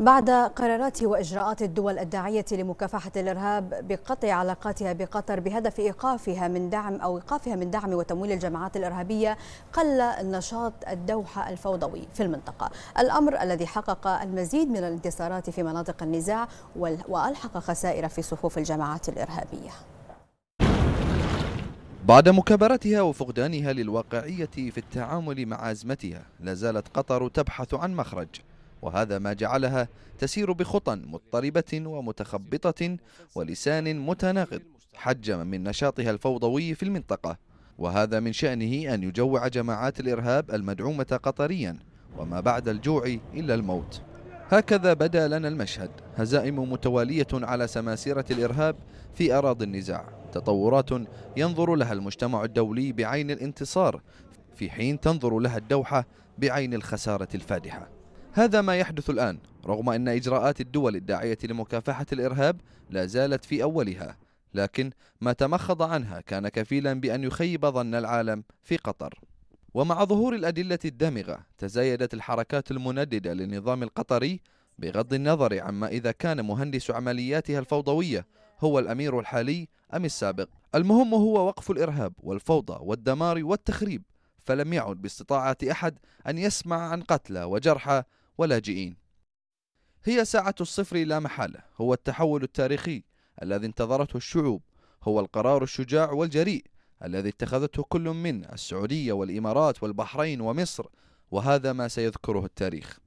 بعد قرارات وإجراءات الدول الداعية لمكافحة الإرهاب بقطع علاقاتها بقطر بهدف إيقافها من دعم أو إيقافها من دعم وتمويل الجماعات الإرهابية قل نشاط الدوحة الفوضوي في المنطقة الأمر الذي حقق المزيد من الانتصارات في مناطق النزاع وألحق خسائر في صفوف الجماعات الإرهابية بعد مكابرتها وفقدانها للواقعية في التعامل مع أزمتها لا زالت قطر تبحث عن مخرج وهذا ما جعلها تسير بخطى مضطربة ومتخبطة ولسان متناقض حجم من نشاطها الفوضوي في المنطقة وهذا من شأنه أن يجوع جماعات الإرهاب المدعومة قطريا وما بعد الجوع إلا الموت هكذا بدا لنا المشهد هزائم متوالية على سماسرة الإرهاب في أراضي النزاع تطورات ينظر لها المجتمع الدولي بعين الانتصار في حين تنظر لها الدوحة بعين الخسارة الفادحة هذا ما يحدث الآن رغم أن إجراءات الدول الداعية لمكافحة الإرهاب لا زالت في أولها لكن ما تمخض عنها كان كفيلا بأن يخيب ظن العالم في قطر ومع ظهور الأدلة الدامغة تزايدت الحركات المنددة للنظام القطري بغض النظر عما إذا كان مهندس عملياتها الفوضوية هو الأمير الحالي أم السابق المهم هو وقف الإرهاب والفوضى والدمار والتخريب فلم يعد باستطاعة أحد أن يسمع عن قتلى وجرحى ولاجئين هي ساعة الصفر لا محالة هو التحول التاريخي الذي انتظرته الشعوب هو القرار الشجاع والجريء الذي اتخذته كل من السعودية والإمارات والبحرين ومصر وهذا ما سيذكره التاريخ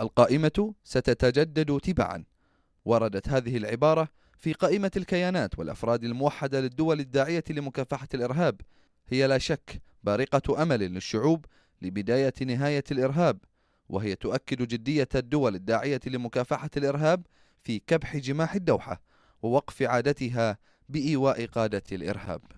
القائمة ستتجدد تبعا وردت هذه العبارة في قائمة الكيانات والأفراد الموحدة للدول الداعية لمكافحة الإرهاب هي لا شك بارقة أمل للشعوب لبداية نهاية الإرهاب وهي تؤكد جدية الدول الداعية لمكافحة الإرهاب في كبح جماح الدوحة ووقف عادتها بإيواء قادة الإرهاب